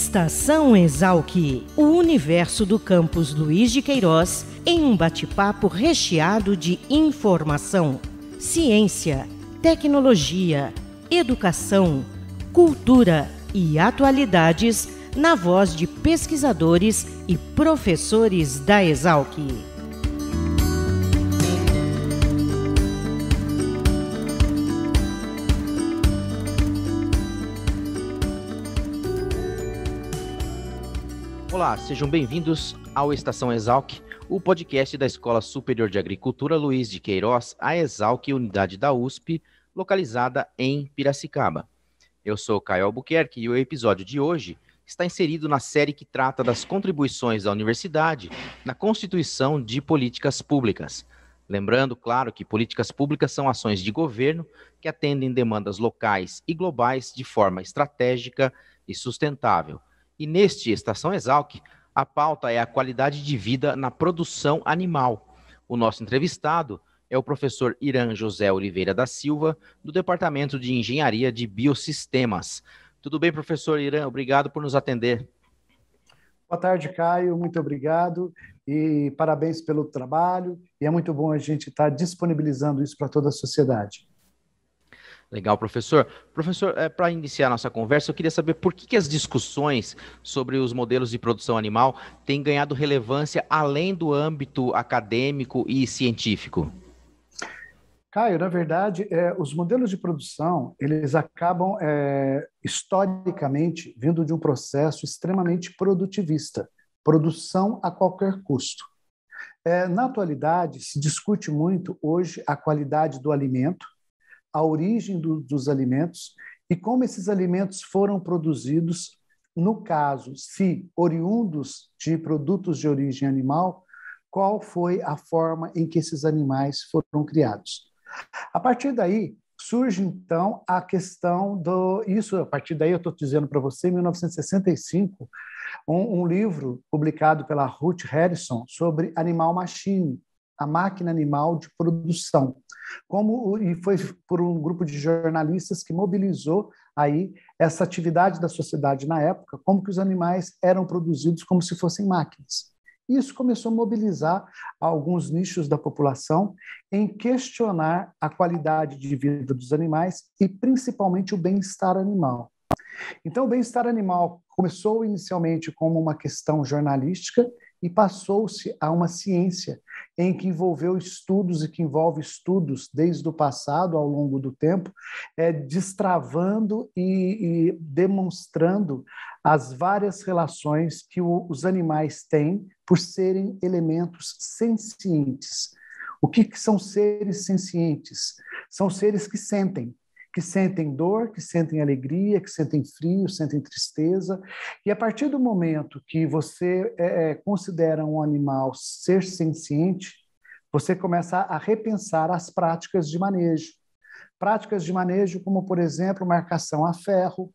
Estação Exalc, o universo do campus Luiz de Queiroz, em um bate-papo recheado de informação, ciência, tecnologia, educação, cultura e atualidades na voz de pesquisadores e professores da Exalc. Olá, sejam bem-vindos ao Estação Exalc, o podcast da Escola Superior de Agricultura Luiz de Queiroz, a Exalc, unidade da USP, localizada em Piracicaba. Eu sou Caio Albuquerque e o episódio de hoje está inserido na série que trata das contribuições da universidade na constituição de políticas públicas. Lembrando, claro, que políticas públicas são ações de governo que atendem demandas locais e globais de forma estratégica e sustentável. E neste Estação Exalc, a pauta é a qualidade de vida na produção animal. O nosso entrevistado é o professor Irã José Oliveira da Silva, do Departamento de Engenharia de Biosistemas. Tudo bem, professor Irã? Obrigado por nos atender. Boa tarde, Caio. Muito obrigado e parabéns pelo trabalho. E é muito bom a gente estar disponibilizando isso para toda a sociedade. Legal, professor. Professor, é, eh, para iniciar nossa conversa, eu queria saber por que, que, as discussões sobre os modelos de produção animal têm ganhado relevância além do âmbito acadêmico e científico. Caio, na verdade, é, os modelos de produção eles acabam é, historicamente vindo de um processo extremamente produtivista, produção a qualquer custo. na atualidade, se discute muito hoje a qualidade do alimento a origem do, dos alimentos e como esses alimentos foram produzidos, no caso, se oriundos de produtos de origem animal, qual foi a forma em que esses animais foram criados. A partir daí, surge então a questão do. Isso, a partir daí, eu estou dizendo para você, em 1965, um, um, livro publicado pela Ruth Harrison sobre Animal Machine, a máquina animal de produção como e foi por um grupo de jornalistas que mobilizou aí essa atividade da sociedade na época, como que os animais eram produzidos como se fossem máquinas. Isso começou a mobilizar alguns nichos da população em questionar a qualidade de vida dos animais e principalmente o bem-estar animal. Então, o bem-estar animal começou inicialmente como uma questão jornalística e passou-se a uma ciência em que envolveu estudos e que envolve estudos desde o passado ao longo do tempo, é, destravando e, e demonstrando as várias relações que o, os animais têm por serem elementos sencientes. O que, que são seres sencientes? São seres que sentem, que sentem dor, que sentem alegria, que sentem frio, sentem tristeza. E a partir do momento que você é, é, considera um animal ser senciente, você começa a repensar as práticas de manejo. Práticas de manejo, como, por exemplo, marcação a ferro,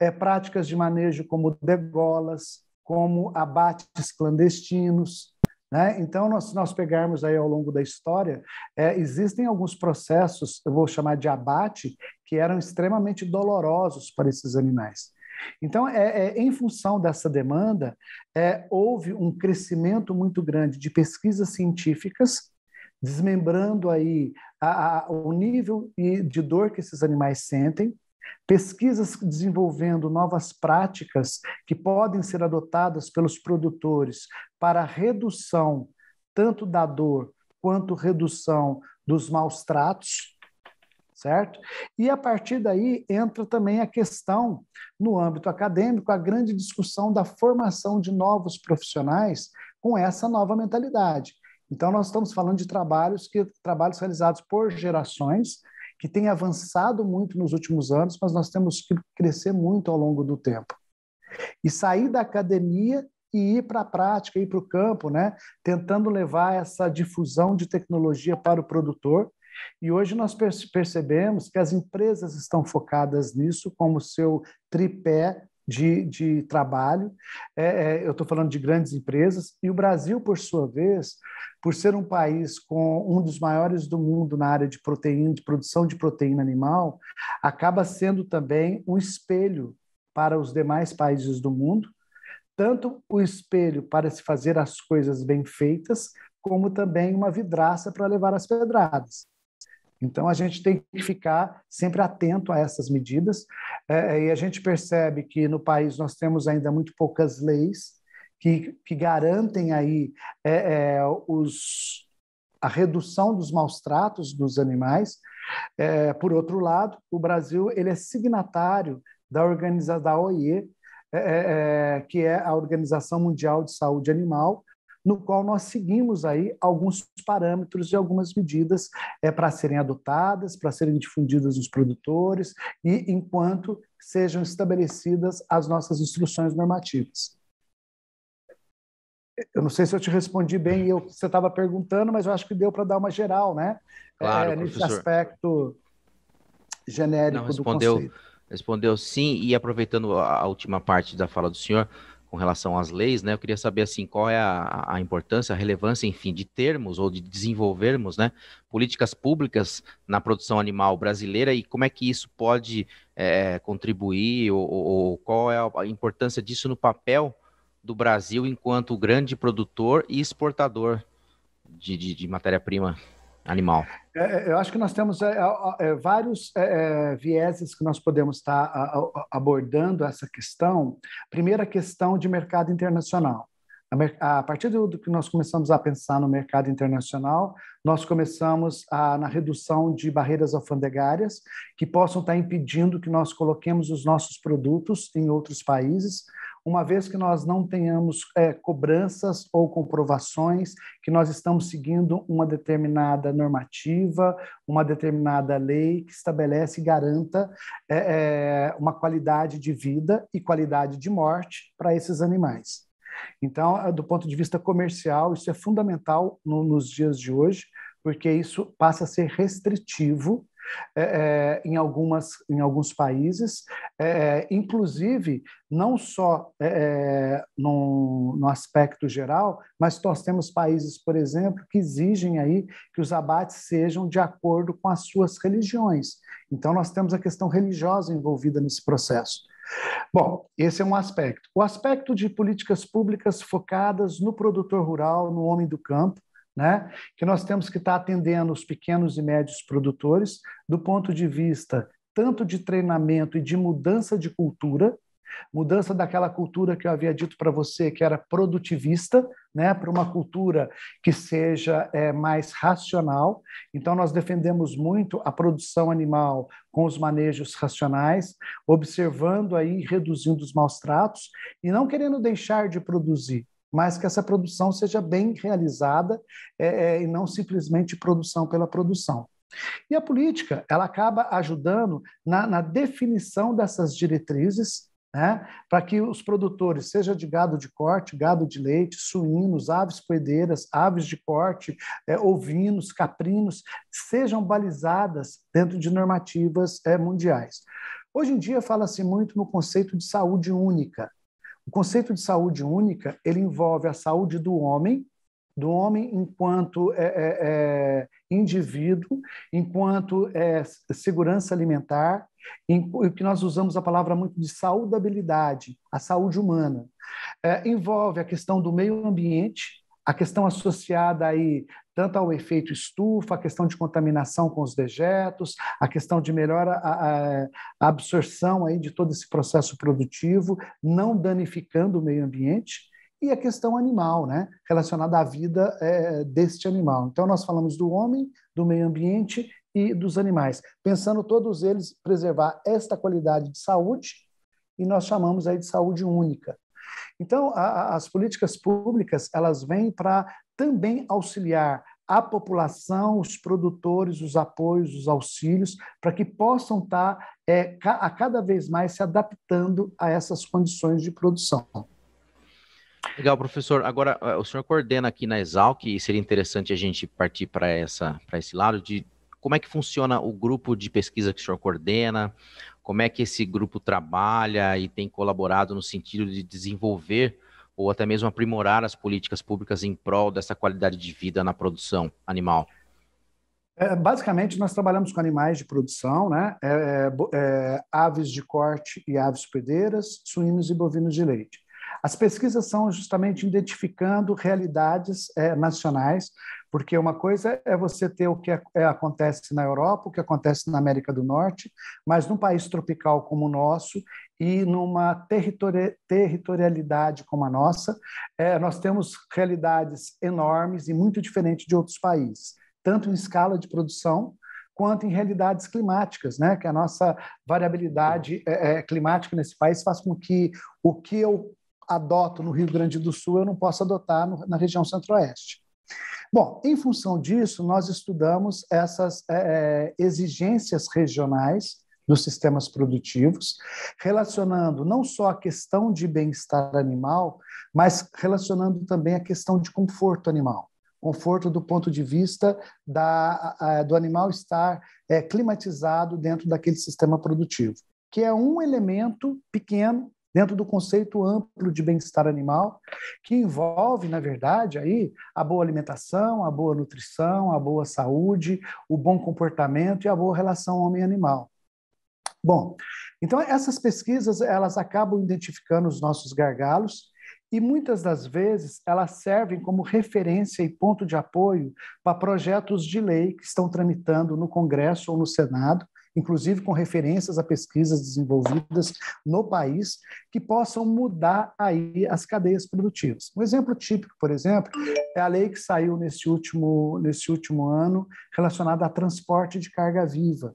é, práticas de manejo como degolas, como abates clandestinos, né? Então, nós, se nós pegarmos aí ao longo da história, é, existem alguns processos, eu vou chamar de abate, que eram extremamente dolorosos para esses animais. Então, é, é, em função dessa demanda, é, houve um crescimento muito grande de pesquisas científicas, desmembrando aí a, a, o nível de dor que esses animais sentem, pesquisas desenvolvendo novas práticas que podem ser adotadas pelos produtores para redução tanto da dor quanto redução dos maus tratos, certo? E a partir daí entra também a questão, no âmbito acadêmico, a grande discussão da formação de novos profissionais com essa nova mentalidade. Então, nós estamos falando de trabalhos que trabalhos realizados por gerações, que tem avançado muito nos últimos anos, mas nós temos que crescer muito ao longo do tempo. E sair da academia e ir para a prática, ir para o campo, né? tentando levar essa difusão de tecnologia para o produtor. E hoje nós percebemos que as empresas estão focadas nisso como seu tripé de, de trabalho. É, é eu estou falando de grandes empresas, e o Brasil, por sua vez, por ser um país com um dos maiores do mundo na área de proteína, de produção de proteína animal, acaba sendo também um espelho para os demais países do mundo, tanto o espelho para se fazer as coisas bem feitas, como também uma vidraça para levar as pedradas. Então, a gente tem que ficar sempre atento a essas medidas, é, é, e a gente percebe que no país nós temos ainda muito poucas leis que, que garantem aí é, é, os, a redução dos maus tratos dos animais. É, por outro lado, o Brasil ele é signatário da organização da OIE, é, que é a Organização Mundial de Saúde Animal, no qual nós seguimos aí alguns parâmetros e algumas medidas é, para serem adotadas, para serem difundidas nos produtores e enquanto sejam estabelecidas as nossas instruções normativas. Eu não sei se eu te respondi bem que você estava perguntando, mas eu acho que deu para dar uma geral, né? Claro, é, nesse aspecto genérico não, respondeu, do conceito. Respondeu sim, e aproveitando a última parte da fala do senhor, com relação às leis, né? Eu queria saber assim qual é a, a, importância, a relevância, enfim, de termos ou de desenvolvermos, né, políticas públicas na produção animal brasileira e como é que isso pode é, contribuir ou, ou, qual é a importância disso no papel do Brasil enquanto grande produtor e exportador de, de, de matéria-prima animal? É, é, eu acho que nós temos é, é, é vários vieses que nós podemos estar tá, a, a, abordando essa questão. Primeira questão de mercado internacional. A, partir do, do que nós começamos a pensar no mercado internacional, nós começamos a, na redução de barreiras alfandegárias que possam estar tá impedindo que nós coloquemos os nossos produtos em outros países, uma vez que nós não tenhamos é, cobranças ou comprovações que nós estamos seguindo uma determinada normativa, uma determinada lei que estabelece e garanta é, é, uma qualidade de vida e qualidade de morte para esses animais. Então, é, do ponto de vista comercial, isso é fundamental no, nos dias de hoje, porque isso passa a ser restritivo é, é, em, algumas, em alguns países, é, é inclusive não só é, é no, no aspecto geral, mas nós temos países, por exemplo, que exigem aí que os abates sejam de acordo com as suas religiões. Então, nós temos a questão religiosa envolvida nesse processo. Bom, esse é um aspecto. O aspecto de políticas públicas focadas no produtor rural, no homem do campo, né? que nós temos que estar atendendo os pequenos e médios produtores do ponto de vista tanto de treinamento e de mudança de cultura, mudança daquela cultura que eu havia dito para você que era produtivista, né, para uma cultura que seja é, mais racional. Então nós defendemos muito a produção animal com os manejos racionais, observando aí reduzindo os maus tratos e não querendo deixar de produzir, mas que essa produção seja bem realizada é, é, e não simplesmente produção pela produção. E a política, ela acaba ajudando na, na definição dessas diretrizes né, para que os produtores, seja de gado de corte, gado de leite, suínos, aves poedeiras, aves de corte, é, ovinos, caprinos, sejam balizadas dentro de normativas é, mundiais. Hoje em dia fala-se muito no conceito de saúde única, o conceito de saúde única ele envolve a saúde do homem, do homem enquanto é, é, é, indivíduo, enquanto é, segurança alimentar, o que nós usamos a palavra muito de saudabilidade, a saúde humana. É, envolve a questão do meio ambiente, a questão associada aí tanto ao efeito estufa, a questão de contaminação com os dejetos, a questão de melhor a, a absorção aí de todo esse processo produtivo, não danificando o meio ambiente e a questão animal, né? relacionada à vida é, deste animal. Então, nós falamos do homem, do meio ambiente e dos animais, pensando todos eles preservar esta qualidade de saúde, e nós chamamos aí de saúde única. Então, a, as políticas públicas, elas vêm para também auxiliar a população, os produtores, os apoios, os auxílios, para que possam estar tá, é, a cada vez mais se adaptando a essas condições de produção. Legal, professor. Agora, é, o senhor coordena aqui na Exalc, e seria interessante a gente partir para esse lado de como é que funciona o grupo de pesquisa que o senhor coordena, como é que esse grupo trabalha e tem colaborado no sentido de desenvolver ou até mesmo aprimorar as políticas públicas em prol dessa qualidade de vida na produção animal? É, basicamente, nós trabalhamos com animais de produção, né? É, é, é aves de corte e aves pedreiras, suínos e bovinos de leite. As pesquisas são justamente identificando realidades é, nacionais, porque uma coisa é você ter o que é, é, acontece na Europa, o que acontece na América do Norte, mas num país tropical como o nosso e numa territori territorialidade como a nossa, é, nós temos realidades enormes e muito diferentes de outros países, tanto em escala de produção quanto em realidades climáticas, né? Que a nossa variabilidade é, é, climática nesse país faz com que o que eu adoto no Rio Grande do Sul, eu não posso adotar no, na região centro-oeste. Bom, em função disso, nós estudamos essas é, é exigências regionais dos sistemas produtivos, relacionando não só a questão de bem-estar animal, mas relacionando também a questão de conforto animal. Conforto do ponto de vista da, a, do animal estar é, climatizado dentro daquele sistema produtivo, que é um elemento pequeno dentro do conceito amplo de bem-estar animal, que envolve, na verdade, aí a boa alimentação, a boa nutrição, a boa saúde, o bom comportamento e a boa relação homem-animal. Bom, então essas pesquisas elas acabam identificando os nossos gargalos e muitas das vezes elas servem como referência e ponto de apoio para projetos de lei que estão tramitando no Congresso ou no Senado inclusive com referências a pesquisas desenvolvidas no país que possam mudar aí as cadeias produtivas. Um exemplo típico, por exemplo, é a lei que saiu nesse último, nesse último ano relacionada a transporte de carga viva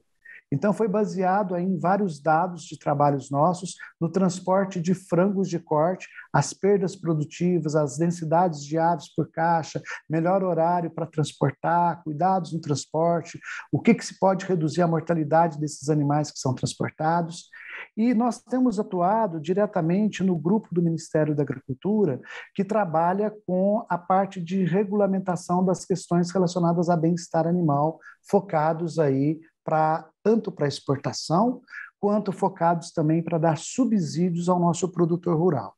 então, foi baseado em vários dados de trabalhos nossos no transporte de frangos de corte, as perdas produtivas, as densidades de aves por caixa, melhor horário para transportar, cuidados no transporte, o que, que se pode reduzir a mortalidade desses animais que são transportados. E nós temos atuado diretamente no grupo do Ministério da Agricultura, que trabalha com a parte de regulamentação das questões relacionadas a bem-estar animal, focados aí para tanto para exportação quanto focados também para dar subsídios ao nosso produtor rural.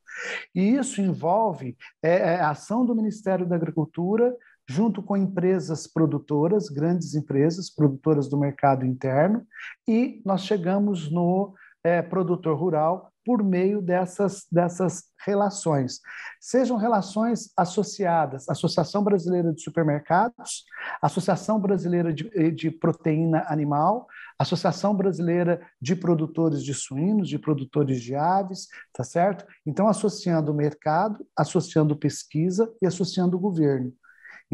E isso envolve é, é, a ação do Ministério da Agricultura junto com empresas produtoras, grandes empresas produtoras do mercado interno, e nós chegamos no é, produtor rural por meio dessas, dessas relações. Sejam relações associadas, Associação Brasileira de Supermercados, Associação Brasileira de, eh, de Proteína Animal, Associação Brasileira de Produtores de Suínos, de Produtores de Aves, tá certo? Então, associando o mercado, associando pesquisa e associando o governo.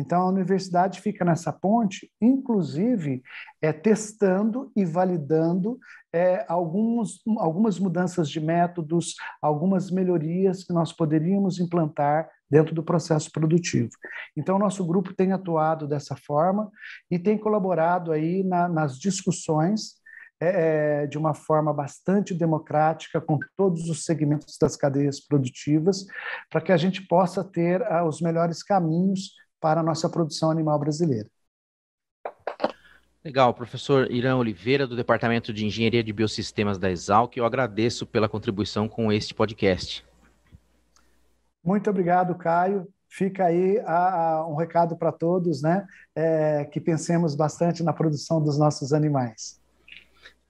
Então, a universidade fica nessa ponte, inclusive é, testando e validando é, alguns, algumas mudanças de métodos, algumas melhorias que nós poderíamos implantar dentro do processo produtivo. Então, nosso grupo tem atuado dessa forma e tem colaborado aí na, nas discussões é, é, de uma forma bastante democrática com todos os segmentos das cadeias produtivas, para que a gente possa ter ah, os melhores caminhos para a nossa produção animal brasileira. Legal, professor Irã Oliveira, do Departamento de Engenharia de Biosistemas da Exalc, eu agradeço pela contribuição com este podcast. Muito obrigado, Caio. Fica aí a, a, um recado para todos, né? É, que pensemos bastante na produção dos nossos animais.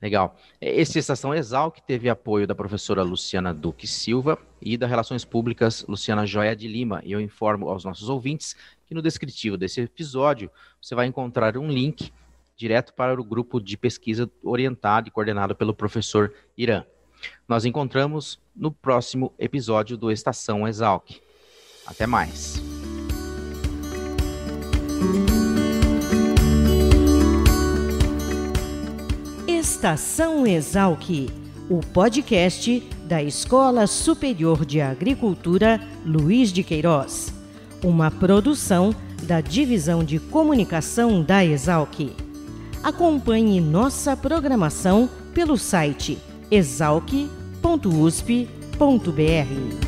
Legal. É, esse Estação Exal, que teve apoio da professora Luciana Duque Silva e da Relações Públicas Luciana Joia de Lima. E eu informo aos nossos ouvintes que no descritivo desse episódio você vai encontrar um link direto para o grupo de pesquisa orientado e coordenado pelo professor Irã. Nós encontramos no próximo episódio do Estação Exalc. Até mais. Estação Exalc, o podcast da Escola Superior de Agricultura Luiz de Queiroz, uma produção da Divisão de Comunicação da Exalc. Acompanhe nossa programação pelo site exalc.usp.br.